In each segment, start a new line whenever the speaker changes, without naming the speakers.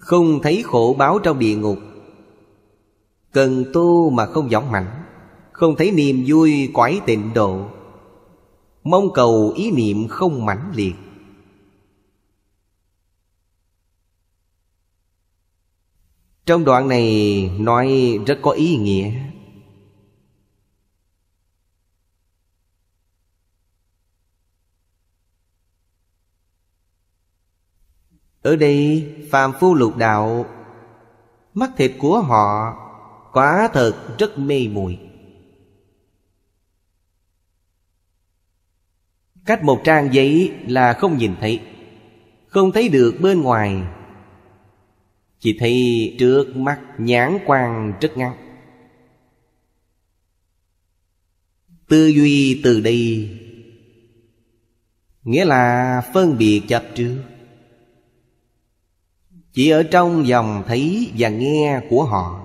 Không thấy khổ báo trong địa ngục Cần tu mà không dõng mạnh Không thấy niềm vui quái tịnh độ Mong cầu ý niệm không mãnh liệt Trong đoạn này nói rất có ý nghĩa Ở đây phàm phu lục đạo Mắt thịt của họ quá thật rất mê muội Cách một trang giấy là không nhìn thấy Không thấy được bên ngoài Chỉ thấy trước mắt nhãn quang rất ngắn Tư duy từ đây Nghĩa là phân biệt chấp trước chỉ ở trong dòng thấy và nghe của họ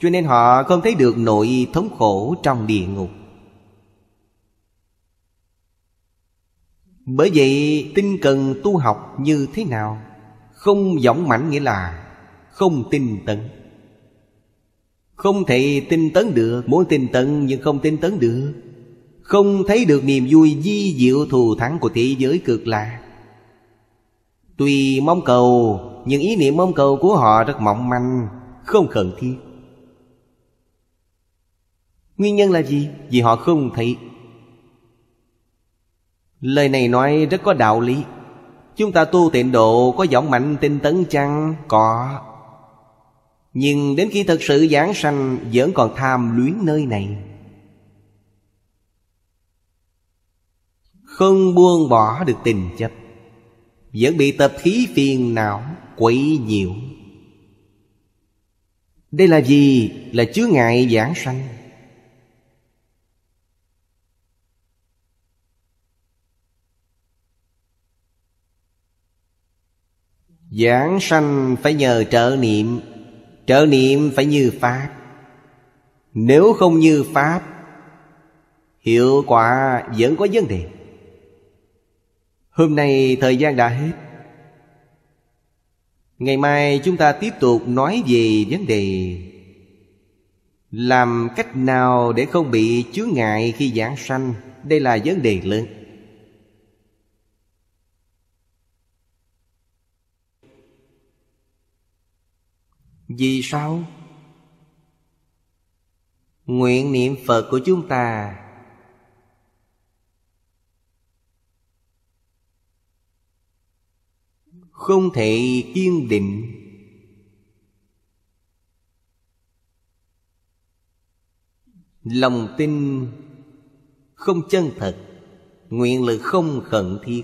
cho nên họ không thấy được nỗi thống khổ trong địa ngục bởi vậy tin cần tu học như thế nào không dõng mãnh nghĩa là không tin tấn không thể tin tấn được muốn tin tấn nhưng không tin tấn được không thấy được niềm vui di diệu thù thắng của thế giới cực lạ, tuy mong cầu những ý niệm mong cầu của họ rất mỏng manh không cần thiết nguyên nhân là gì vì họ không thấy lời này nói rất có đạo lý chúng ta tu tịnh độ có giọng mạnh tinh tấn chăng có nhưng đến khi thật sự giảng sanh vẫn còn tham luyến nơi này không buông bỏ được tình chấp vẫn bị tập khí phiền não quấy nhiễu Đây là gì? Là chứa ngại giảng sanh Giảng sanh phải nhờ trợ niệm Trợ niệm phải như Pháp Nếu không như Pháp Hiệu quả vẫn có vấn đề Hôm nay thời gian đã hết Ngày mai chúng ta tiếp tục nói về vấn đề Làm cách nào để không bị chướng ngại khi giảng sanh Đây là vấn đề lớn Vì sao? Nguyện niệm Phật của chúng ta không thể kiên định lòng tin không chân thật nguyện lực không khẩn thiết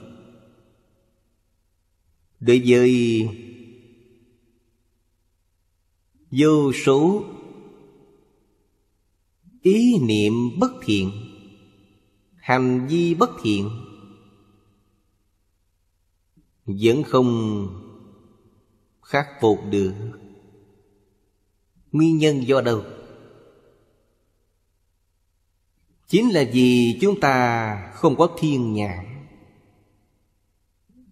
đối với vô số ý niệm bất thiện hành vi bất thiện vẫn không khắc phục được nguyên nhân do đâu chính là vì chúng ta không có thiên nhãn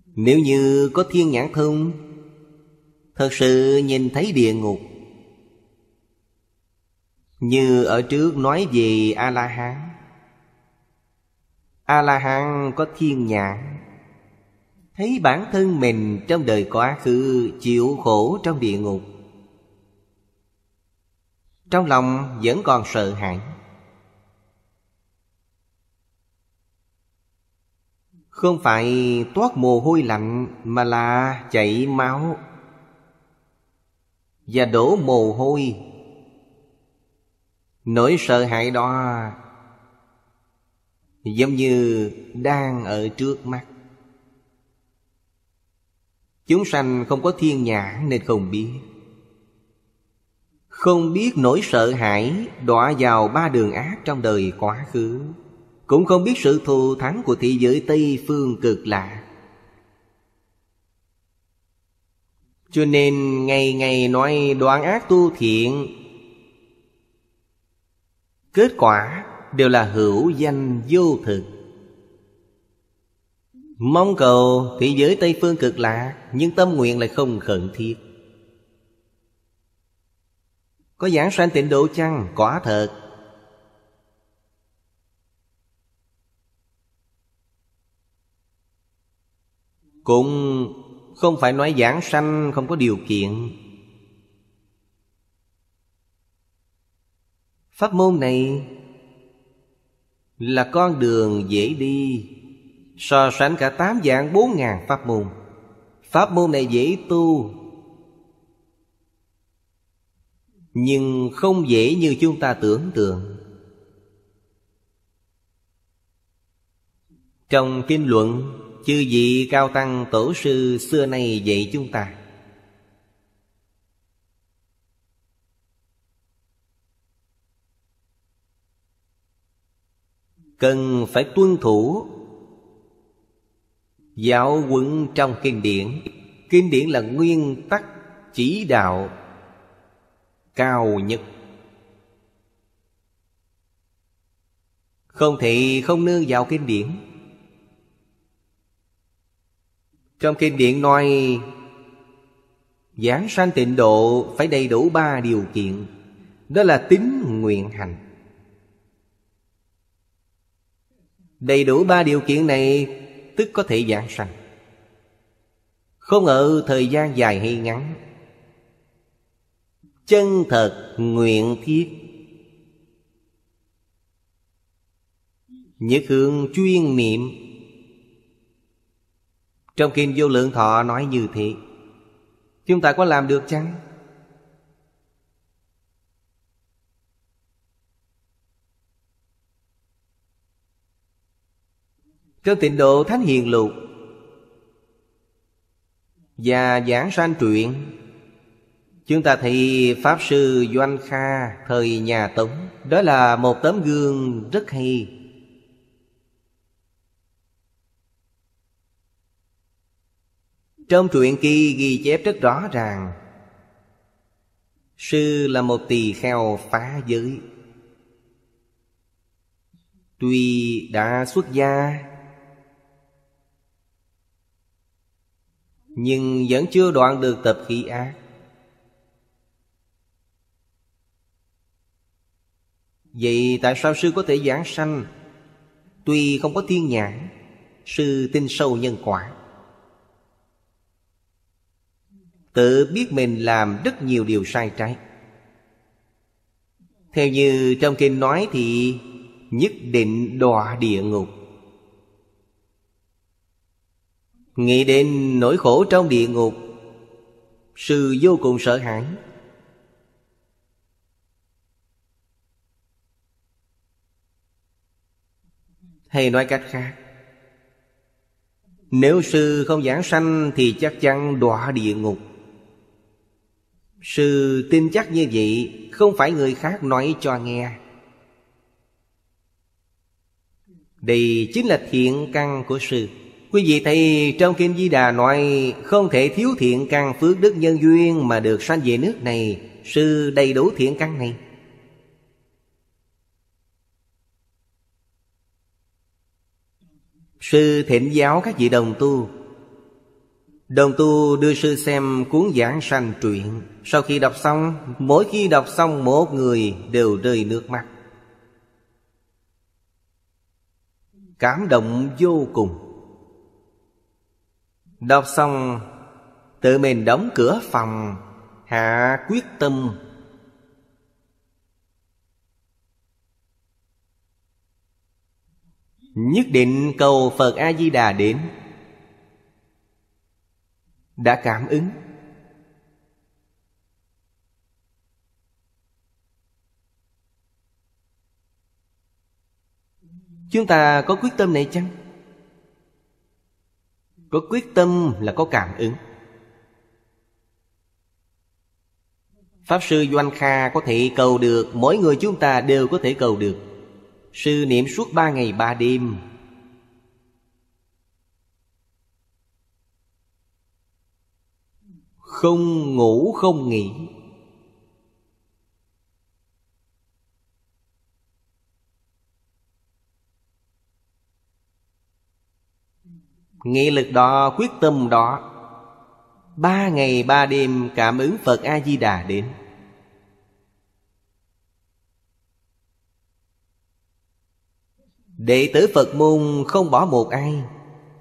nếu như có thiên nhãn thông thật sự nhìn thấy địa ngục như ở trước nói về a la hán a la hán có thiên nhãn thấy bản thân mình trong đời quá khứ chịu khổ trong địa ngục trong lòng vẫn còn sợ hãi không phải toát mồ hôi lạnh mà là chảy máu và đổ mồ hôi nỗi sợ hãi đó giống như đang ở trước mắt Chúng sanh không có thiên nhãn nên không biết Không biết nỗi sợ hãi đọa vào ba đường ác trong đời quá khứ Cũng không biết sự thù thắng của thị giới Tây phương cực lạ Cho nên ngày ngày nói đoạn ác tu thiện Kết quả đều là hữu danh vô thực Mong cầu thế giới Tây Phương cực lạc Nhưng tâm nguyện lại không khẩn thiết Có giảng sanh tịnh độ chăng? Quả thật Cũng không phải nói giảng sanh không có điều kiện Pháp môn này là con đường dễ đi So sánh cả tám dạng bốn ngàn pháp môn Pháp môn này dễ tu Nhưng không dễ như chúng ta tưởng tượng Trong kinh luận Chư vị cao tăng tổ sư xưa nay dạy chúng ta Cần phải tuân thủ Giáo huấn trong kinh điển Kinh điển là nguyên tắc chỉ đạo cao nhất Không thể không nương vào kinh điển Trong kinh điển nói Giảng sanh tịnh độ phải đầy đủ ba điều kiện Đó là tín nguyện hành Đầy đủ ba điều kiện này tức có thể giảng sanh Không ở thời gian dài hay ngắn Chân thật nguyện thiết Nhất hướng chuyên niệm Trong Kinh Vô Lượng Thọ nói như thế Chúng ta có làm được chăng? Trong tịnh độ Thánh Hiền Lục Và giảng sanh truyện Chúng ta thấy Pháp Sư Doanh Kha thời nhà Tống Đó là một tấm gương rất hay Trong truyện kỳ ghi chép rất rõ ràng Sư là một tỳ kheo phá giới Tuy đã xuất gia Nhưng vẫn chưa đoạn được tập khí ác Vậy tại sao sư có thể giảng sanh Tuy không có thiên nhãn Sư tin sâu nhân quả Tự biết mình làm rất nhiều điều sai trái Theo như trong kinh nói thì Nhất định đọa địa ngục Nghĩ đến nỗi khổ trong địa ngục Sư vô cùng sợ hãi Hay nói cách khác Nếu sư không giảng sanh Thì chắc chắn đọa địa ngục Sư tin chắc như vậy Không phải người khác nói cho nghe Đây chính là thiện căn của sư Quý vị thấy trong Kim Di Đà nói Không thể thiếu thiện căn phước đức nhân duyên Mà được sanh về nước này Sư đầy đủ thiện căn này Sư thịnh giáo các vị đồng tu Đồng tu đưa sư xem cuốn giảng sanh truyện Sau khi đọc xong Mỗi khi đọc xong một người đều rơi nước mắt Cảm động vô cùng Đọc xong Tự mình đóng cửa phòng Hạ quyết tâm Nhất định cầu Phật A-di-đà đến Đã cảm ứng Chúng ta có quyết tâm này chăng? có quyết tâm là có cảm ứng pháp sư doanh kha có thể cầu được mỗi người chúng ta đều có thể cầu được sư niệm suốt ba ngày ba đêm không ngủ không nghỉ Nghị lực đó quyết tâm đó Ba ngày ba đêm cảm ứng Phật A-di-đà đến Đệ tử Phật môn không bỏ một ai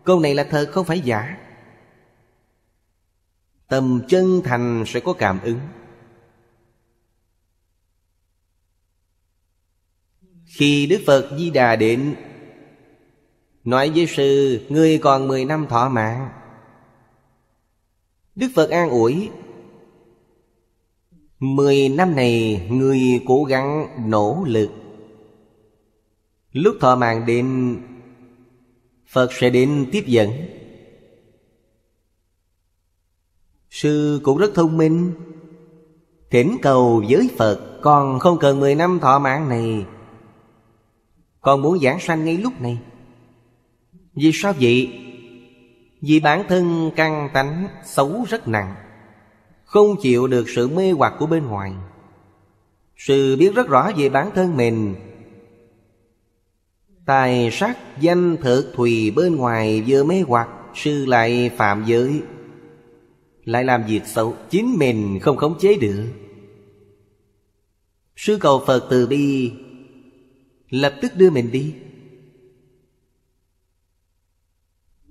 Câu này là thật không phải giả Tầm chân thành sẽ có cảm ứng Khi Đức Phật Di Đà đến Nói với sư Ngươi còn 10 năm thọ mạng Đức Phật an ủi Mười năm này người cố gắng nỗ lực Lúc thọ mạng đến Phật sẽ đến tiếp dẫn Sư cũng rất thông minh Thỉnh cầu với Phật Còn không cần mười năm thọ mạng này Còn muốn giảng sanh ngay lúc này vì sao vậy? Vì bản thân căn tánh xấu rất nặng Không chịu được sự mê hoặc của bên ngoài Sự biết rất rõ về bản thân mình Tài sắc danh thực thùy bên ngoài vừa mê hoặc Sư lại phạm giới Lại làm việc xấu Chính mình không khống chế được Sư cầu Phật từ bi Lập tức đưa mình đi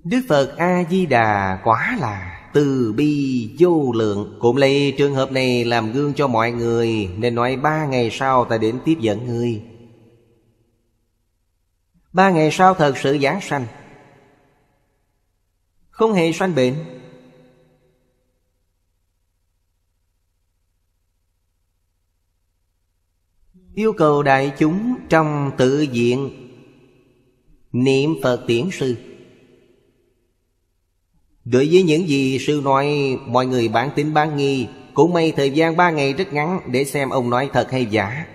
Đức Phật A-di-đà quá là từ bi vô lượng Cũng lấy trường hợp này làm gương cho mọi người Nên nói ba ngày sau ta đến tiếp dẫn người Ba ngày sau thật sự giảng sanh Không hề sanh bệnh Yêu cầu đại chúng trong tự diện Niệm Phật Tiễn Sư Đối với những gì sư nói Mọi người bán tính bán nghi Cũng may thời gian ba ngày rất ngắn Để xem ông nói thật hay giả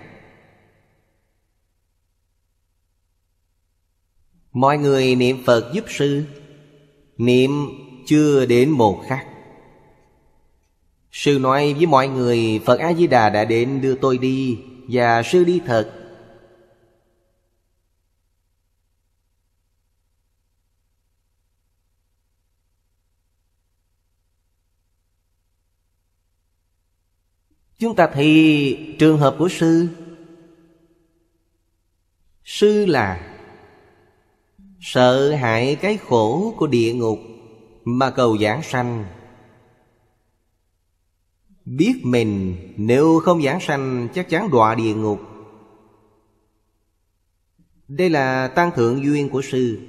Mọi người niệm Phật giúp sư Niệm chưa đến một khắc Sư nói với mọi người Phật A-di-đà đã đến đưa tôi đi Và sư đi thật Chúng ta thì trường hợp của sư Sư là Sợ hại cái khổ của địa ngục Mà cầu giảng sanh Biết mình nếu không giảng sanh chắc chắn đọa địa ngục Đây là tăng thượng duyên của sư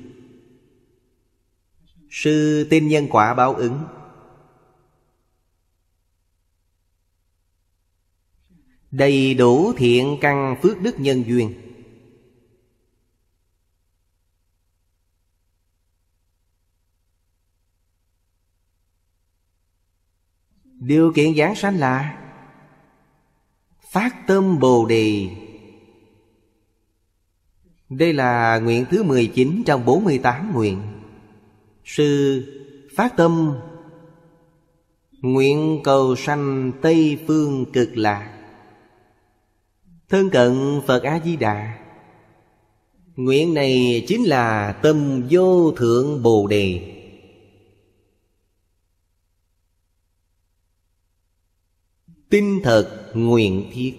Sư tin nhân quả báo ứng Đầy đủ thiện căn phước đức nhân duyên Điều kiện giảng sanh là Phát tâm Bồ Đề Đây là nguyện thứ 19 trong 48 nguyện Sư phát tâm Nguyện cầu sanh Tây Phương cực lạc Thân cận Phật A-di-đà Nguyện này chính là tâm vô thượng Bồ Đề Tinh thật nguyện thiết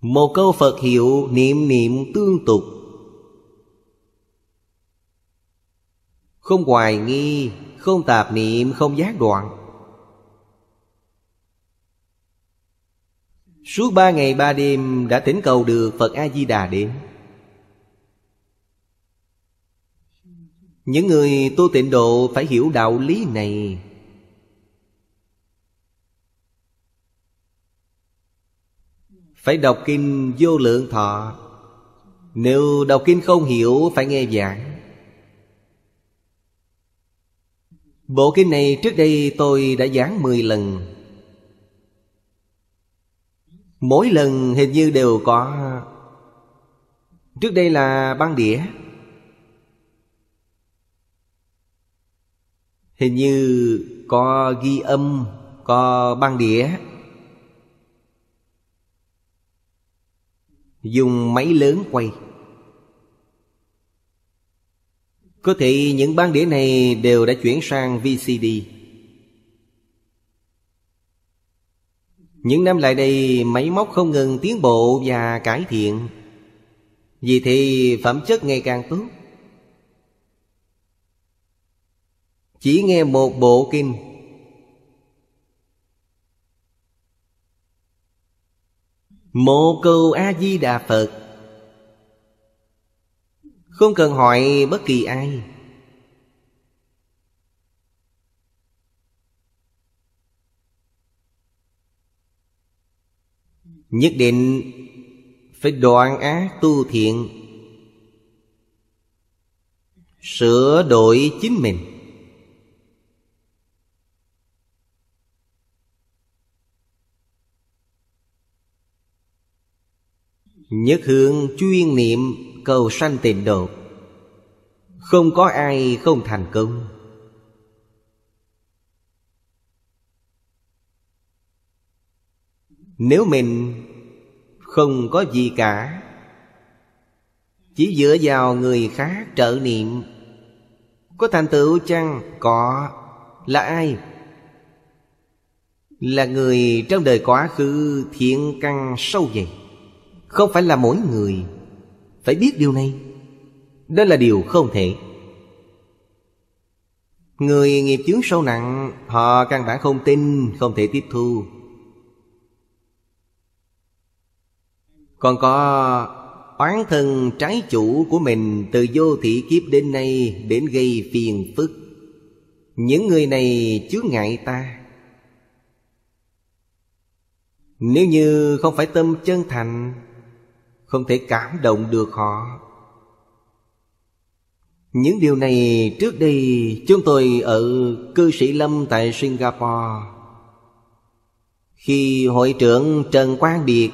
Một câu Phật hiệu niệm niệm tương tục Không hoài nghi, không tạp niệm, không giác đoạn Suốt ba ngày ba đêm đã tỉnh cầu được Phật A-di-đà đến Những người tu tịnh độ phải hiểu đạo lý này Phải đọc kinh vô lượng thọ Nếu đọc kinh không hiểu phải nghe giảng Bộ kinh này trước đây tôi đã giảng 10 lần Mỗi lần hình như đều có Trước đây là băng đĩa Hình như có ghi âm Có băng đĩa Dùng máy lớn quay Có thể những băng đĩa này đều đã chuyển sang VCD Những năm lại đây máy móc không ngừng tiến bộ và cải thiện Vì thì phẩm chất ngày càng tốt Chỉ nghe một bộ kinh Một câu A-di-đà Phật Không cần hỏi bất kỳ ai Nhất định phải đoạn ác tu thiện Sửa đổi chính mình Nhất hướng chuyên niệm cầu sanh tịnh độ Không có ai không thành công Nếu mình không có gì cả Chỉ dựa vào người khác trợ niệm Có thành tựu chăng? Có Là ai? Là người trong đời quá khứ thiện căn sâu dày Không phải là mỗi người Phải biết điều này Đó là điều không thể Người nghiệp chướng sâu nặng Họ căn bản không tin Không thể tiếp thu Còn có oán thân trái chủ của mình Từ vô thị kiếp đến nay Đến gây phiền phức Những người này chứa ngại ta Nếu như không phải tâm chân thành Không thể cảm động được họ những điều này trước đây chúng tôi ở cư sĩ Lâm tại Singapore Khi hội trưởng Trần Quang Biệt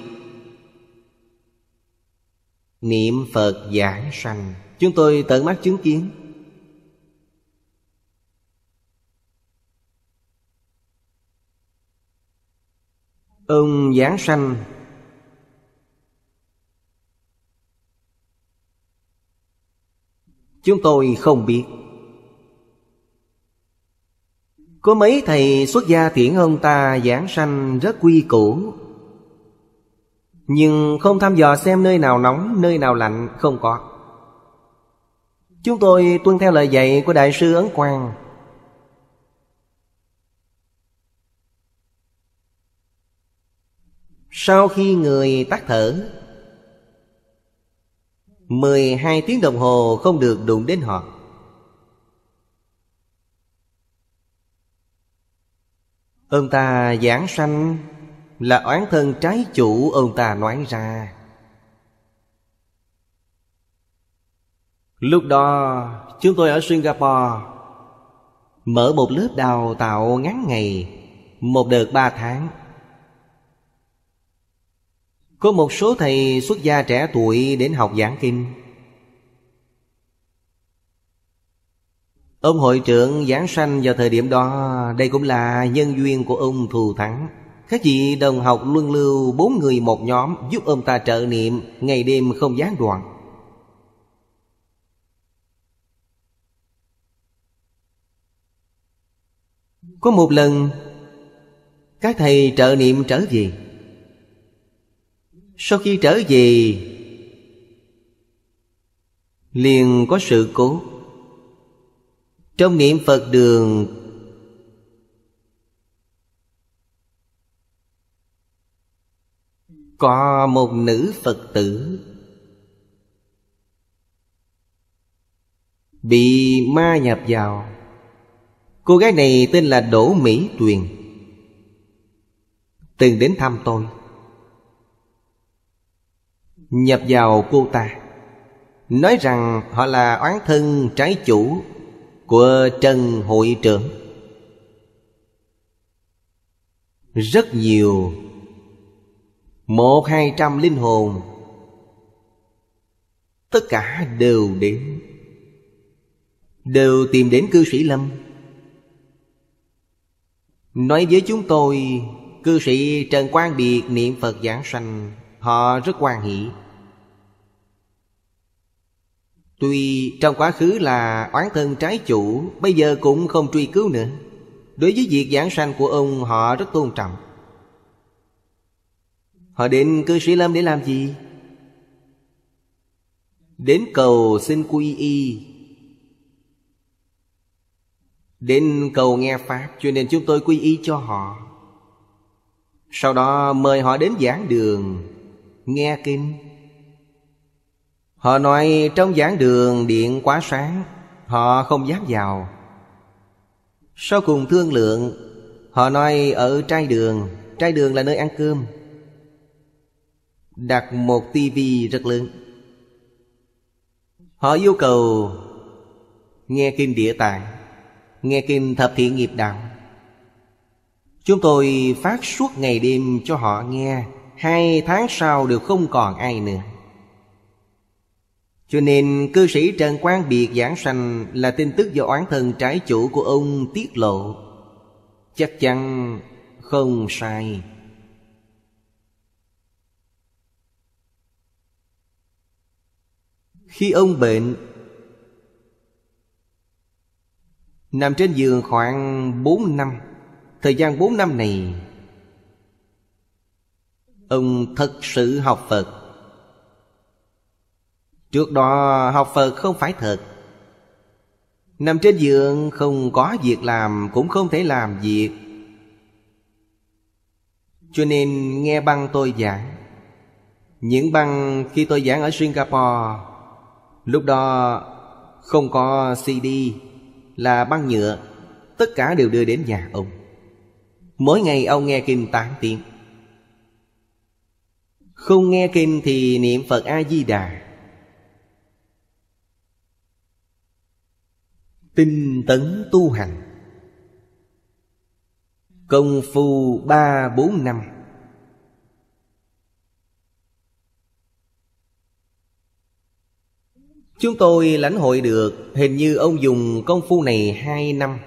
Niệm Phật giảng sanh Chúng tôi tận mắt chứng kiến Ông giảng sanh Chúng tôi không biết Có mấy thầy xuất gia thiện ông ta giảng sanh rất quy củ nhưng không thăm dò xem nơi nào nóng, nơi nào lạnh không có Chúng tôi tuân theo lời dạy của Đại sư Ấn Quang Sau khi người tắt thở 12 tiếng đồng hồ không được đụng đến họ Ông ta giảng sanh là oán thân trái chủ ông ta nói ra lúc đó chúng tôi ở singapore mở một lớp đào tạo ngắn ngày một đợt ba tháng có một số thầy xuất gia trẻ tuổi đến học giảng kinh ông hội trưởng giảng sanh vào thời điểm đó đây cũng là nhân duyên của ông thù thắng các vị đồng học luân lưu bốn người một nhóm giúp ông ta trợ niệm ngày đêm không gián đoạn. Có một lần Các thầy trợ niệm trở về Sau khi trở về Liền có sự cố Trong niệm Phật đường Có một nữ Phật tử Bị ma nhập vào Cô gái này tên là Đỗ Mỹ Tuyền Từng đến thăm tôi Nhập vào cô ta Nói rằng họ là oán thân trái chủ Của Trần Hội trưởng Rất nhiều một hai trăm linh hồn Tất cả đều đến Đều tìm đến cư sĩ Lâm Nói với chúng tôi Cư sĩ Trần Quang Biệt niệm Phật giảng sanh Họ rất hoan hỷ Tuy trong quá khứ là oán thân trái chủ Bây giờ cũng không truy cứu nữa Đối với việc giảng sanh của ông họ rất tôn trọng Họ đến cư sĩ Lâm để làm gì? Đến cầu xin quy y Đến cầu nghe Pháp Cho nên chúng tôi quy y cho họ Sau đó mời họ đến giảng đường Nghe kinh Họ nói trong giảng đường điện quá sáng Họ không dám vào Sau cùng thương lượng Họ nói ở trai đường Trai đường là nơi ăn cơm đặt một tivi rất lớn họ yêu cầu nghe kinh địa tạng nghe kinh thập thiện nghiệp đạo chúng tôi phát suốt ngày đêm cho họ nghe hai tháng sau đều không còn ai nữa cho nên cư sĩ Trần Quang Biệt giảng sanh là tin tức do oán thân trái chủ của ông tiết lộ Chắc chắn không sai Khi ông bệnh Nằm trên giường khoảng bốn năm Thời gian bốn năm này Ông thật sự học Phật Trước đó học Phật không phải thật Nằm trên giường không có việc làm Cũng không thể làm việc Cho nên nghe băng tôi giảng Những băng khi tôi giảng ở Singapore Lúc đó không có CD là băng nhựa Tất cả đều đưa đến nhà ông Mỗi ngày ông nghe kinh tán tiếng Không nghe kinh thì niệm Phật A-di-đà Tinh tấn tu hành Công phu ba bốn năm Chúng tôi lãnh hội được Hình như ông dùng công phu này hai năm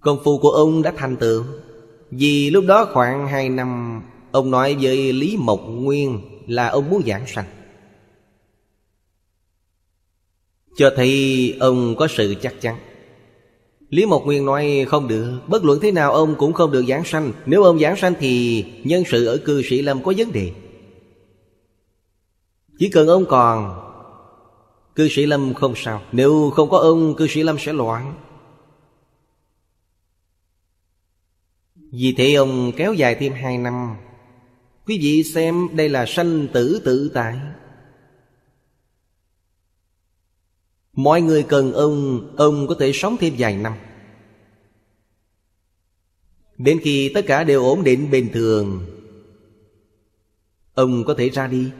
Công phu của ông đã thành tựu Vì lúc đó khoảng hai năm Ông nói với Lý Mộc Nguyên Là ông muốn giảng sanh Cho thấy ông có sự chắc chắn Lý Mộc Nguyên nói không được Bất luận thế nào ông cũng không được giảng sanh Nếu ông giảng sanh thì nhân sự ở cư sĩ lâm có vấn đề Chỉ cần ông còn Cư sĩ lâm không sao Nếu không có ông cư sĩ lâm sẽ loạn Vì thế ông kéo dài thêm hai năm Quý vị xem đây là sanh tử tự tại Mọi người cần ông Ông có thể sống thêm vài năm Đến khi tất cả đều ổn định bình thường Ông có thể ra đi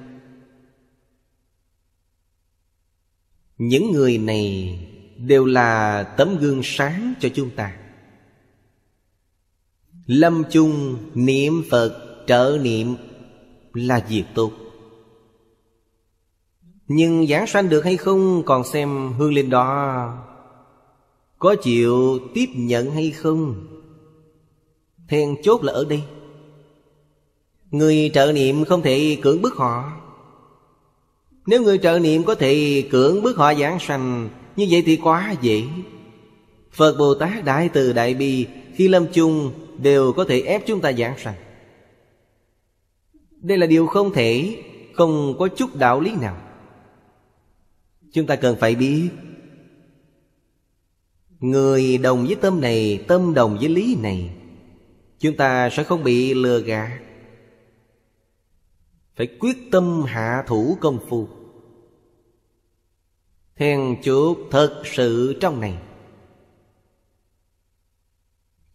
Những người này đều là tấm gương sáng cho chúng ta Lâm chung niệm Phật trợ niệm là việc tốt nhưng giảng sanh được hay không còn xem hương lên đó Có chịu tiếp nhận hay không Then chốt là ở đây Người trợ niệm không thể cưỡng bức họ Nếu người trợ niệm có thể cưỡng bức họ giảng sanh Như vậy thì quá dễ Phật Bồ Tát Đại Từ Đại Bi Khi lâm chung đều có thể ép chúng ta giảng sanh Đây là điều không thể Không có chút đạo lý nào Chúng ta cần phải biết Người đồng với tâm này Tâm đồng với lý này Chúng ta sẽ không bị lừa gạt Phải quyết tâm hạ thủ công phu Then chốt thật sự trong này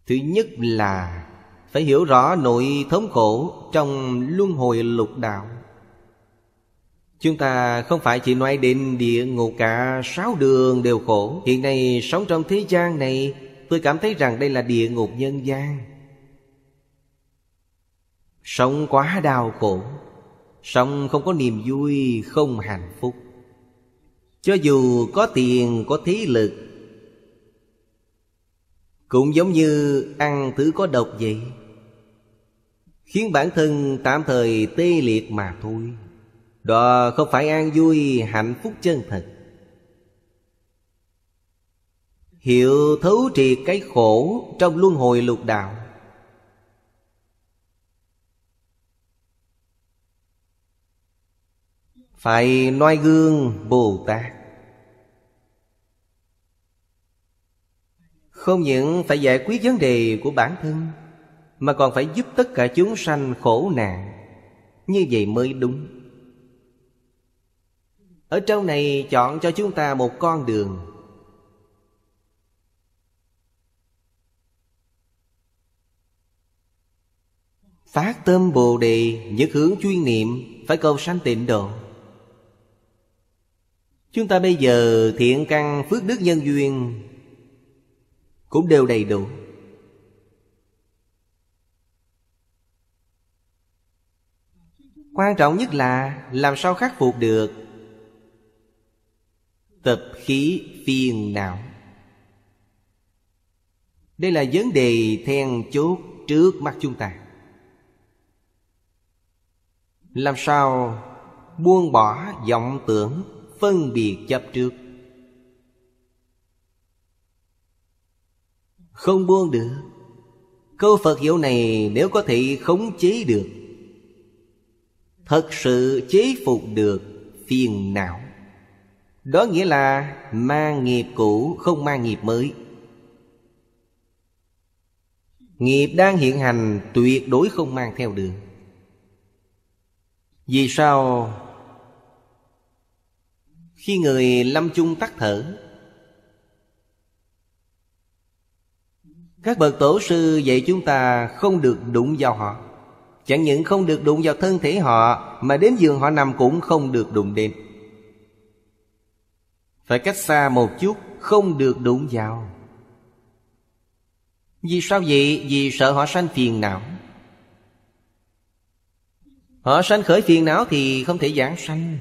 Thứ nhất là Phải hiểu rõ nội thống khổ Trong luân hồi lục đạo Chúng ta không phải chỉ nói đến địa ngục cả sáu đường đều khổ Hiện nay sống trong thế gian này Tôi cảm thấy rằng đây là địa ngục nhân gian Sống quá đau khổ Sống không có niềm vui, không hạnh phúc Cho dù có tiền, có thế lực Cũng giống như ăn thứ có độc vậy Khiến bản thân tạm thời tê liệt mà thôi đó không phải an vui hạnh phúc chân thật Hiểu thấu triệt cái khổ trong luân hồi lục đạo Phải noi gương Bồ Tát Không những phải giải quyết vấn đề của bản thân Mà còn phải giúp tất cả chúng sanh khổ nạn Như vậy mới đúng ở trong này chọn cho chúng ta một con đường phát tâm bồ đề nhất hướng chuyên niệm phải cầu sanh tịnh độ chúng ta bây giờ thiện căn phước đức nhân duyên cũng đều đầy đủ quan trọng nhất là làm sao khắc phục được tập khí phiền não đây là vấn đề then chốt trước mắt chúng ta làm sao buông bỏ vọng tưởng phân biệt chấp trước không buông được câu phật hiệu này nếu có thể khống chế được thật sự chế phục được phiền não đó nghĩa là mang nghiệp cũ không mang nghiệp mới Nghiệp đang hiện hành tuyệt đối không mang theo được Vì sao Khi người lâm chung tắt thở Các bậc tổ sư dạy chúng ta không được đụng vào họ Chẳng những không được đụng vào thân thể họ Mà đến giường họ nằm cũng không được đụng đến phải cách xa một chút Không được đụng vào Vì sao vậy? Vì sợ họ sanh phiền não Họ sanh khởi phiền não thì không thể giảng sanh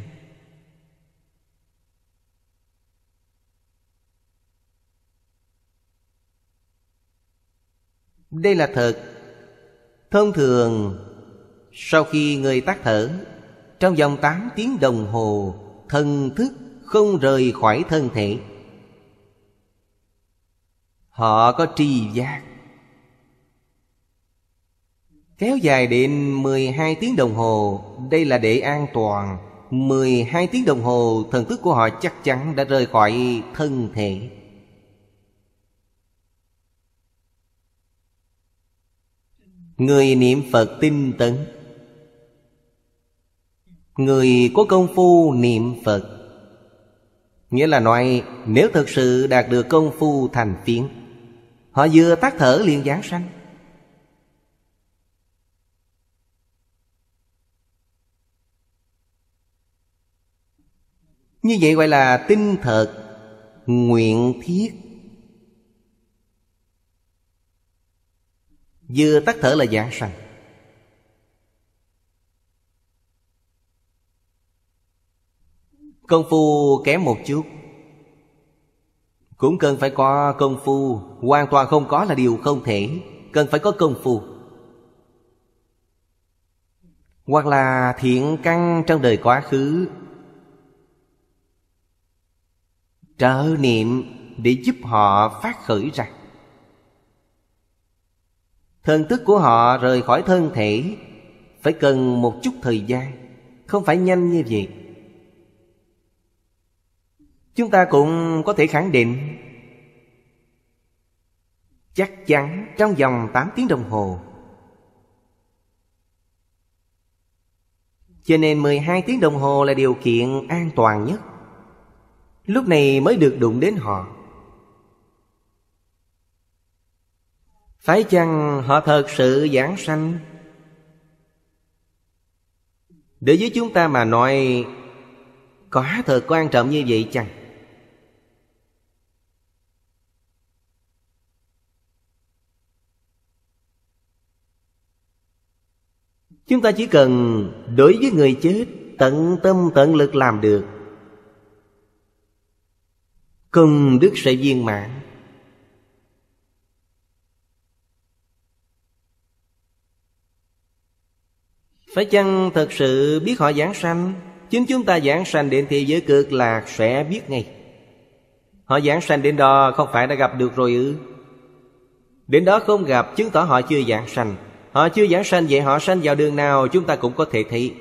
Đây là thật Thông thường Sau khi người tắt thở Trong vòng 8 tiếng đồng hồ Thần thức không rời khỏi thân thể họ có tri giác kéo dài đến 12 tiếng đồng hồ đây là để an toàn 12 tiếng đồng hồ thần thức của họ chắc chắn đã rời khỏi thân thể Người niệm Phật tinh tấn Người có công phu niệm Phật Nghĩa là nói nếu thực sự đạt được công phu thành phiến Họ vừa tắt thở liền giáng sanh Như vậy gọi là tinh thật Nguyện thiết Vừa tắt thở là giảng sanh Công phu kém một chút Cũng cần phải có công phu Hoàn toàn không có là điều không thể Cần phải có công phu Hoặc là thiện căn trong đời quá khứ trở niệm để giúp họ phát khởi ra Thần tức của họ rời khỏi thân thể Phải cần một chút thời gian Không phải nhanh như vậy chúng ta cũng có thể khẳng định chắc chắn trong vòng 8 tiếng đồng hồ Cho nên 12 tiếng đồng hồ là điều kiện an toàn nhất Lúc này mới được đụng đến họ Phải chăng họ thật sự giảng sanh để với chúng ta mà nói quá thật quan trọng như vậy chăng Chúng ta chỉ cần đối với người chết Tận tâm tận lực làm được Công đức sẽ viên mãn Phải chăng thật sự biết họ giảng sanh Chính chúng ta giảng sanh đến thế giới cực lạc sẽ biết ngay Họ giảng sanh đến đó không phải đã gặp được rồi ư Đến đó không gặp chứng tỏ họ chưa giảng sanh Họ chưa giảng sanh vậy họ sanh vào đường nào chúng ta cũng có thể thấy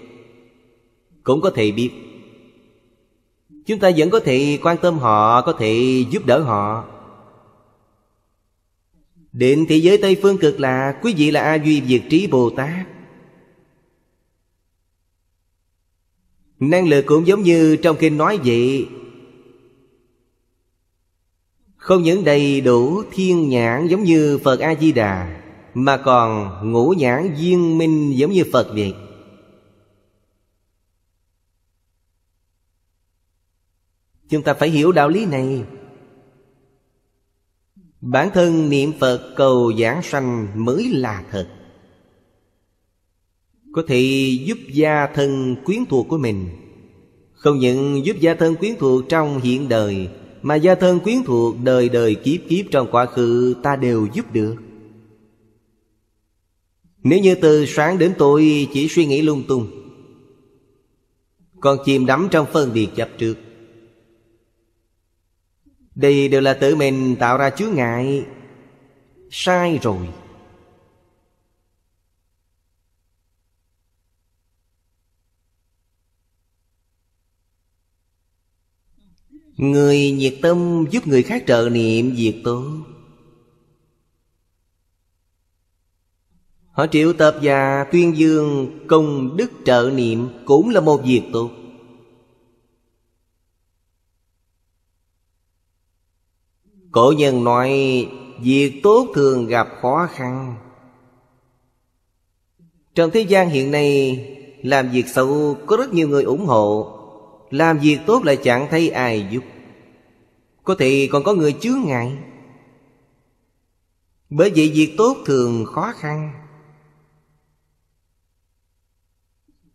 Cũng có thể biết Chúng ta vẫn có thể quan tâm họ Có thể giúp đỡ họ Định thế giới Tây Phương cực là Quý vị là A Duy Việt Trí Bồ Tát Năng lực cũng giống như trong kinh nói vậy Không những đầy đủ thiên nhãn giống như Phật A-di-đà mà còn ngũ nhãn duyên minh giống như phật vậy chúng ta phải hiểu đạo lý này bản thân niệm phật cầu giảng sanh mới là thật có thể giúp gia thân quyến thuộc của mình không những giúp gia thân quyến thuộc trong hiện đời mà gia thân quyến thuộc đời đời kiếp kiếp trong quá khứ ta đều giúp được nếu như từ sáng đến tối chỉ suy nghĩ lung tung Còn chìm đắm trong phân biệt chấp trước Đây đều là tự mình tạo ra chướng ngại Sai rồi Người nhiệt tâm giúp người khác trợ niệm diệt tốt Họ triệu tập và tuyên dương công đức trợ niệm cũng là một việc tốt Cổ nhân nói Việc tốt thường gặp khó khăn Trong thế gian hiện nay Làm việc xấu có rất nhiều người ủng hộ Làm việc tốt lại chẳng thấy ai giúp Có thể còn có người chướng ngại Bởi vậy việc tốt thường khó khăn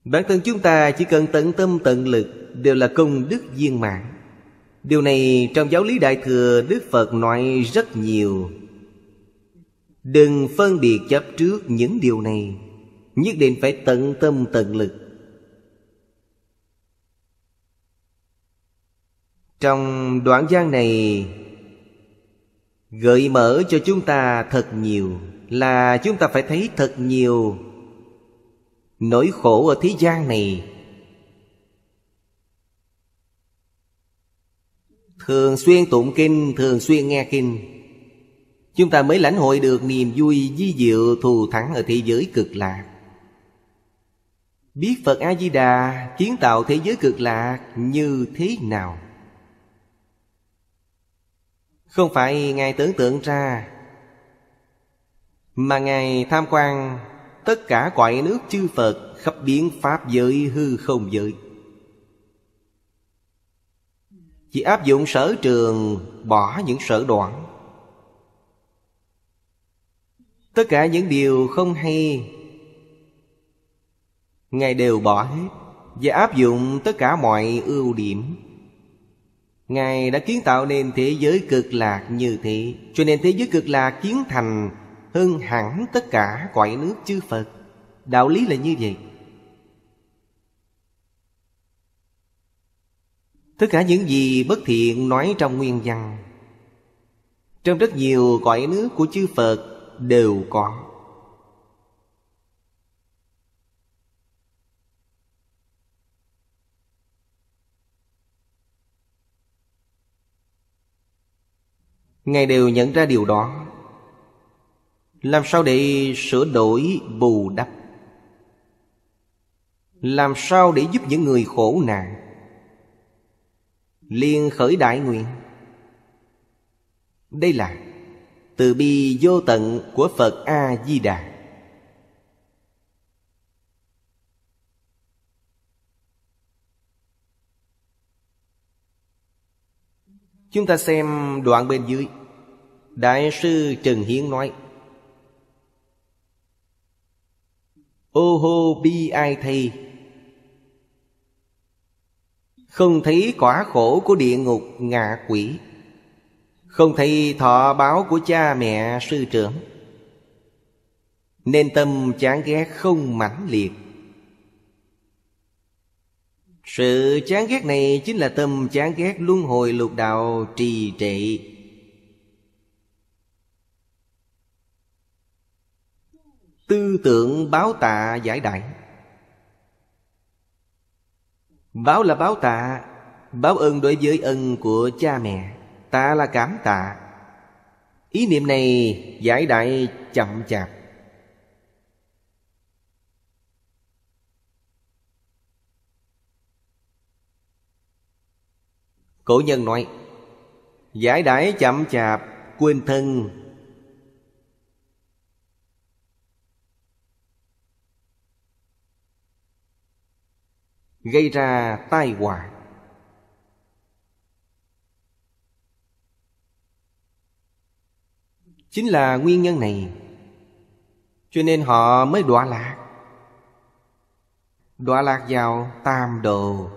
Bản thân chúng ta chỉ cần tận tâm tận lực Đều là công đức viên mạng Điều này trong giáo lý Đại Thừa Đức Phật nói rất nhiều Đừng phân biệt chấp trước những điều này Nhất định phải tận tâm tận lực Trong đoạn gian này Gợi mở cho chúng ta thật nhiều Là chúng ta phải thấy thật nhiều nỗi khổ ở thế gian này thường xuyên tụng kinh thường xuyên nghe kinh chúng ta mới lãnh hội được niềm vui di diệu thù thắng ở thế giới cực lạc biết phật a di đà kiến tạo thế giới cực lạc như thế nào không phải ngài tưởng tượng ra mà ngài tham quan tất cả cõi nước chư Phật khắp biến pháp giới hư không giới. Chỉ áp dụng sở trường bỏ những sở đoạn. Tất cả những điều không hay Ngài đều bỏ hết Và áp dụng tất cả mọi ưu điểm Ngài đã kiến tạo nên thế giới cực lạc như thế Cho nên thế giới cực lạc kiến thành hơn hẳn tất cả cõi nước chư Phật. Đạo lý là như vậy. Tất cả những gì bất thiện nói trong nguyên văn Trong rất nhiều cõi nước của chư Phật đều có Ngài đều nhận ra điều đó làm sao để sửa đổi bù đắp làm sao để giúp những người khổ nạn liền khởi đại nguyện đây là từ bi vô tận của phật a di đà chúng ta xem đoạn bên dưới đại sư trần hiến nói ô hô bi ai thay không thấy quả khổ của địa ngục ngạ quỷ không thấy thọ báo của cha mẹ sư trưởng nên tâm chán ghét không mãnh liệt sự chán ghét này chính là tâm chán ghét luân hồi lục đạo trì trệ Tư tưởng báo tạ giải đại Báo là báo tạ Báo ơn đối với ân của cha mẹ Tạ là cảm tạ Ý niệm này giải đại chậm chạp Cổ nhân nói Giải đãi chậm chạp Quên thân gây ra tai họa chính là nguyên nhân này cho nên họ mới đọa lạc đọa lạc vào tam đồ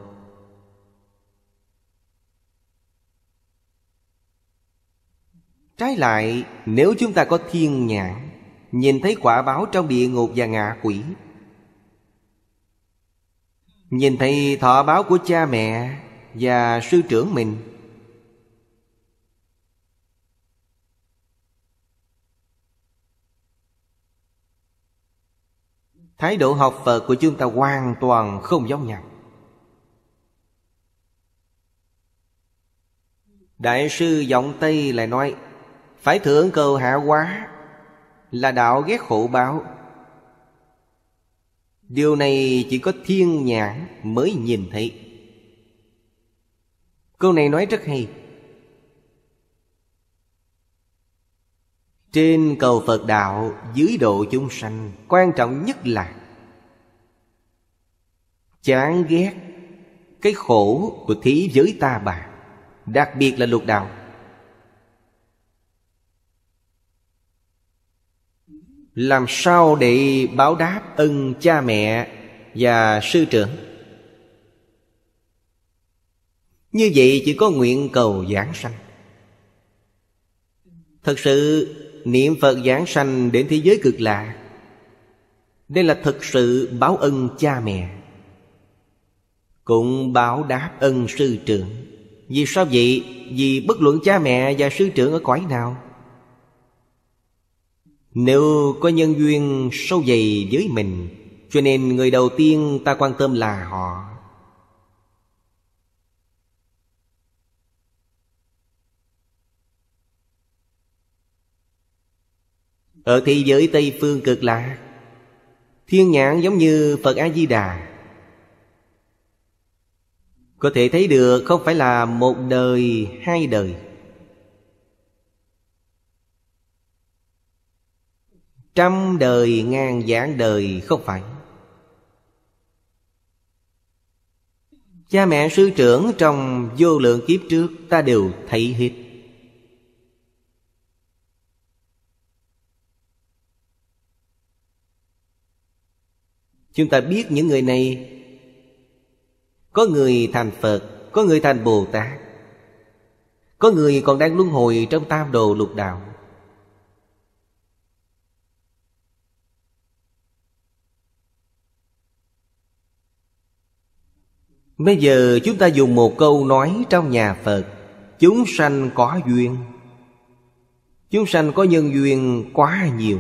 trái lại nếu chúng ta có thiên nhãn nhìn thấy quả báo trong địa ngục và ngạ quỷ Nhìn thấy thọ báo của cha mẹ Và sư trưởng mình Thái độ học Phật của chúng ta hoàn toàn không giống nhau Đại sư Giọng Tây lại nói Phải thưởng cầu hạ quá Là đạo ghét khổ báo Điều này chỉ có thiên nhãn mới nhìn thấy Câu này nói rất hay Trên cầu Phật đạo dưới độ chúng sanh Quan trọng nhất là Chán ghét cái khổ của thế giới ta bà Đặc biệt là lục đạo làm sao để báo đáp ân cha mẹ và sư trưởng như vậy chỉ có nguyện cầu giảng sanh thật sự niệm phật giảng sanh đến thế giới cực lạ đây là thực sự báo ân cha mẹ cũng báo đáp ân sư trưởng vì sao vậy vì bất luận cha mẹ và sư trưởng ở cõi nào nếu có nhân duyên sâu dày với mình Cho nên người đầu tiên ta quan tâm là họ Ở thế giới Tây Phương cực lạc Thiên nhãn giống như Phật A-di-đà Có thể thấy được không phải là một đời, hai đời Trăm đời ngàn vạn đời không phải Cha mẹ sư trưởng trong vô lượng kiếp trước Ta đều thấy hết Chúng ta biết những người này Có người thành Phật Có người thành Bồ Tát Có người còn đang luân hồi trong tam đồ lục đạo Bây giờ chúng ta dùng một câu nói trong nhà Phật Chúng sanh có duyên Chúng sanh có nhân duyên quá nhiều